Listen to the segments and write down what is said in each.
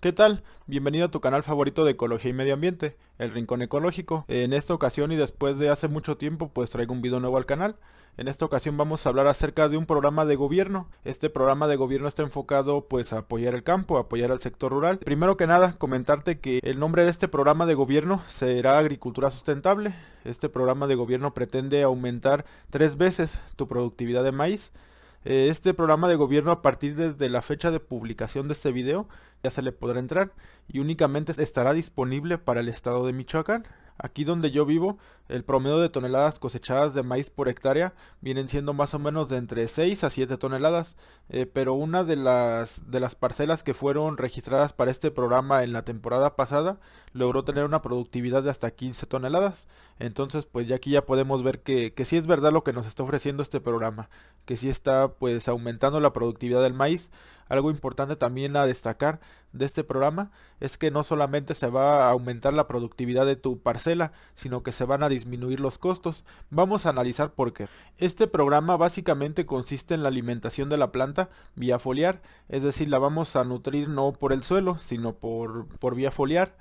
¿Qué tal? Bienvenido a tu canal favorito de ecología y medio ambiente, El Rincón Ecológico. En esta ocasión y después de hace mucho tiempo pues traigo un video nuevo al canal. En esta ocasión vamos a hablar acerca de un programa de gobierno. Este programa de gobierno está enfocado pues a apoyar el campo, a apoyar al sector rural. Primero que nada comentarte que el nombre de este programa de gobierno será Agricultura Sustentable. Este programa de gobierno pretende aumentar tres veces tu productividad de maíz eh, este programa de gobierno a partir de la fecha de publicación de este video ya se le podrá entrar y únicamente estará disponible para el estado de Michoacán. Aquí donde yo vivo, el promedio de toneladas cosechadas de maíz por hectárea vienen siendo más o menos de entre 6 a 7 toneladas, eh, pero una de las, de las parcelas que fueron registradas para este programa en la temporada pasada logró tener una productividad de hasta 15 toneladas. Entonces, pues ya aquí ya podemos ver que, que sí es verdad lo que nos está ofreciendo este programa, que sí está pues aumentando la productividad del maíz. Algo importante también a destacar de este programa es que no solamente se va a aumentar la productividad de tu parcela, sino que se van a disminuir los costos. Vamos a analizar por qué. Este programa básicamente consiste en la alimentación de la planta vía foliar, es decir, la vamos a nutrir no por el suelo, sino por vía foliar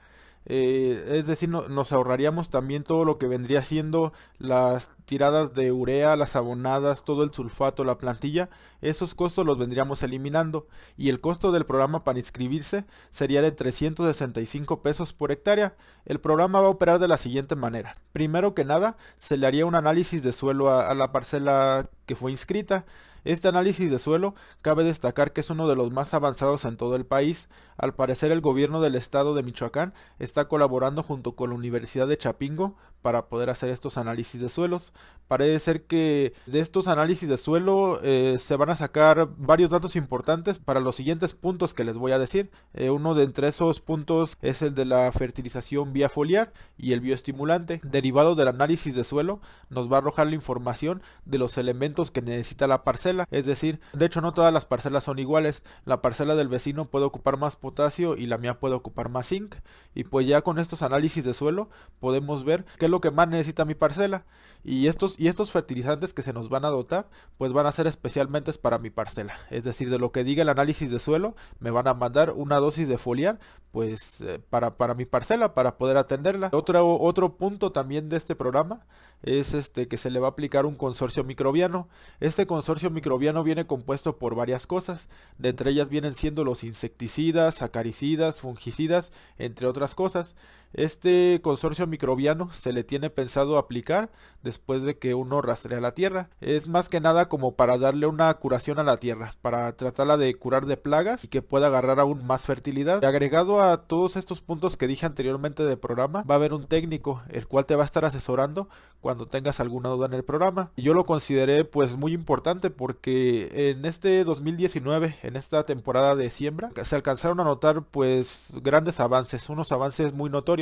eh, es decir, nos ahorraríamos también todo lo que vendría siendo las tiradas de urea, las abonadas, todo el sulfato, la plantilla. Esos costos los vendríamos eliminando. Y el costo del programa para inscribirse sería de 365 pesos por hectárea. El programa va a operar de la siguiente manera. Primero que nada, se le haría un análisis de suelo a, a la parcela que fue inscrita. Este análisis de suelo cabe destacar que es uno de los más avanzados en todo el país, al parecer el gobierno del estado de Michoacán está colaborando junto con la Universidad de Chapingo para poder hacer estos análisis de suelos. Parece ser que de estos análisis de suelo eh, se van a sacar varios datos importantes para los siguientes puntos que les voy a decir. Eh, uno de entre esos puntos es el de la fertilización vía foliar y el bioestimulante. Derivado del análisis de suelo nos va a arrojar la información de los elementos que necesita la parcela. Es decir, de hecho no todas las parcelas son iguales. La parcela del vecino puede ocupar más potasio y la mía puede ocupar más zinc. Y pues ya con estos análisis de suelo podemos ver qué es lo que más necesita mi parcela. Y estos, y estos fertilizantes que se nos van a dotar, pues van a ser especialmente para mi parcela. Es decir, de lo que diga el análisis de suelo, me van a mandar una dosis de foliar, pues eh, para, para mi parcela, para poder atenderla. Otro, otro punto también de este programa es este que se le va a aplicar un consorcio microbiano. Este consorcio microbiano viene compuesto por varias cosas. De entre ellas vienen siendo los insecticidas, acaricidas, fungicidas, entre otras cosas. Este consorcio microbiano se le tiene pensado aplicar después de que uno rastrea la Tierra. Es más que nada como para darle una curación a la Tierra, para tratarla de curar de plagas y que pueda agarrar aún más fertilidad. Y agregado a todos estos puntos que dije anteriormente del programa, va a haber un técnico el cual te va a estar asesorando cuando tengas alguna duda en el programa. yo lo consideré pues muy importante porque en este 2019, en esta temporada de siembra, se alcanzaron a notar pues grandes avances, unos avances muy notorios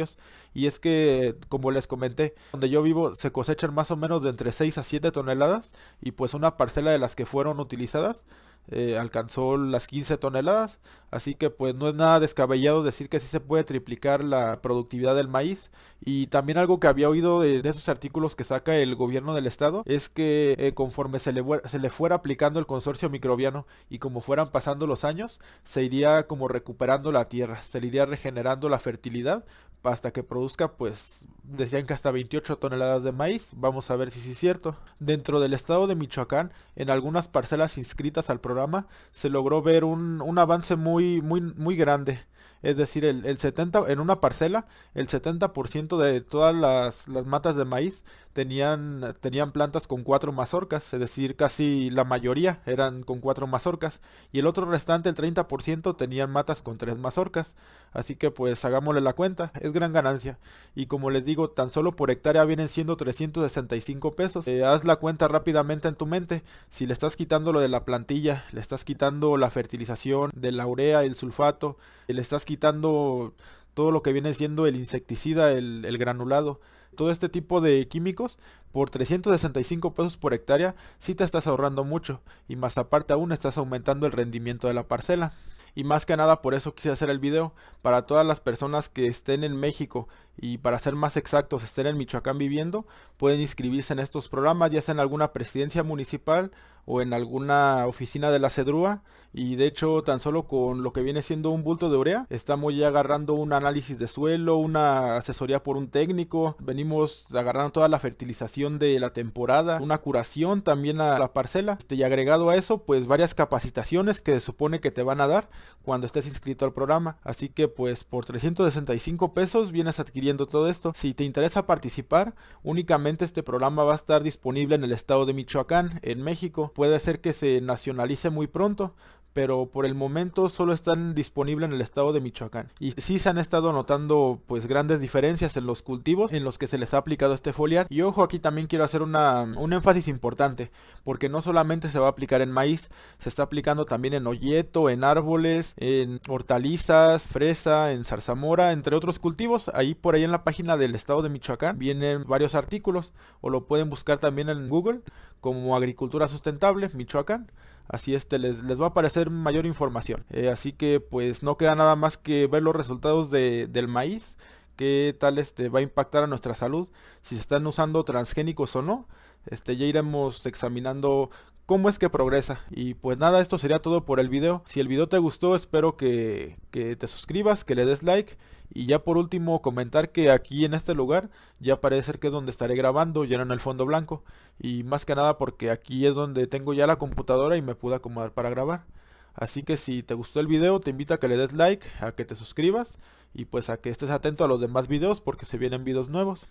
y es que, como les comenté, donde yo vivo se cosechan más o menos de entre 6 a 7 toneladas y pues una parcela de las que fueron utilizadas eh, alcanzó las 15 toneladas. Así que pues no es nada descabellado decir que sí se puede triplicar la productividad del maíz. Y también algo que había oído de, esos artículos que saca el gobierno del estado es que eh, conforme se le, se le fuera aplicando el consorcio microbiano y como fueran pasando los años, se iría como recuperando la tierra, se iría regenerando la fertilidad hasta que produzca, pues decían que hasta 28 toneladas de maíz, vamos a ver si sí es cierto. Dentro del estado de Michoacán, en algunas parcelas inscritas al programa, se logró ver un, avance muy, muy, muy grande. Es decir, el, 70, en una parcela, el 70% de todas las, las matas de maíz tenían, tenían plantas con cuatro mazorcas, es decir, casi la mayoría eran con cuatro mazorcas, y el otro restante, el 30%, tenían matas con tres mazorcas, así que pues hagámosle la cuenta, es gran ganancia, y como les digo, tan solo por hectárea vienen siendo 365 pesos, eh, haz la cuenta rápidamente en tu mente, si le estás quitando lo de la plantilla, le estás quitando la fertilización de la urea, el sulfato, le estás quitando todo lo que viene siendo el insecticida, el granulado, todo este tipo de químicos, por 365 pesos por hectárea, si te estás ahorrando mucho y más aparte aún estás aumentando el rendimiento de la parcela. Y más que nada por eso quise hacer el vídeo para todas las personas que estén en México y para ser más exactos estén en Michoacán viviendo, pueden inscribirse en estos programas, ya sea en alguna presidencia municipal o en alguna oficina de la CEDRUA. Y de hecho, tan solo con lo que viene siendo un bulto de urea, estamos ya agarrando un análisis de suelo, una asesoría por un técnico, venimos agarrando toda la fertilización de la temporada, una curación también a la parcela. Este, y agregado a eso, pues varias capacitaciones que se supone que te van a dar cuando estés inscrito al programa. Así que pues por 365 pesos vienes adquirir todo esto. Si te interesa participar, únicamente este programa va a estar disponible en el estado de Michoacán, en México. Puede ser que se nacionalice muy pronto, pero por el momento solo están disponibles en el estado de Michoacán. Y sí se han estado notando pues grandes diferencias en los cultivos en los que se les ha aplicado este foliar. Y ojo, aquí también quiero hacer un énfasis importante, porque no solamente se va a aplicar en maíz, se está aplicando también en hoyeto, en árboles, en hortalizas, fresa, en zarzamora, entre otros cultivos. Ahí por ahí en la página del estado de Michoacán vienen varios artículos o lo pueden buscar también en Google como agricultura sustentable Michoacán. Así les, les, va a aparecer mayor información. Eh, así que pues no queda nada más que ver los resultados del maíz, qué tal este, va a impactar a nuestra salud, si se están usando transgénicos o no. Este, ya iremos examinando cómo es que progresa. Y pues nada, esto sería todo por el video. Si el video te gustó, espero que, te suscribas, que le des like. Y ya por último comentar que aquí en este lugar ya parece ser que es donde estaré grabando, ya en el fondo blanco. Y más que nada porque aquí es donde tengo ya la computadora y me pude acomodar para grabar. Así que si te gustó el video te invito a que le des like, a que te suscribas y pues a que estés atento a los demás videos porque se vienen videos nuevos.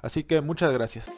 Así que muchas gracias.